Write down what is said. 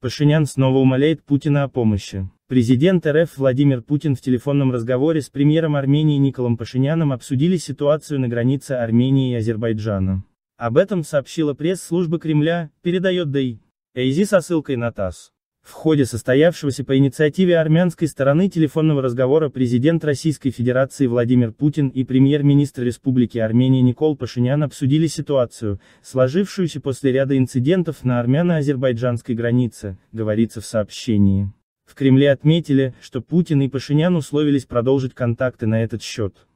Пашинян снова умоляет Путина о помощи. Президент РФ Владимир Путин в телефонном разговоре с премьером Армении Николом Пашиняном обсудили ситуацию на границе Армении и Азербайджана. Об этом сообщила пресс-служба Кремля, передает ДАИ. Эйзи со ссылкой на ТАСС. В ходе состоявшегося по инициативе армянской стороны телефонного разговора президент Российской Федерации Владимир Путин и премьер-министр Республики Армения Никол Пашинян обсудили ситуацию, сложившуюся после ряда инцидентов на армяно-азербайджанской границе, говорится в сообщении. В Кремле отметили, что Путин и Пашинян условились продолжить контакты на этот счет.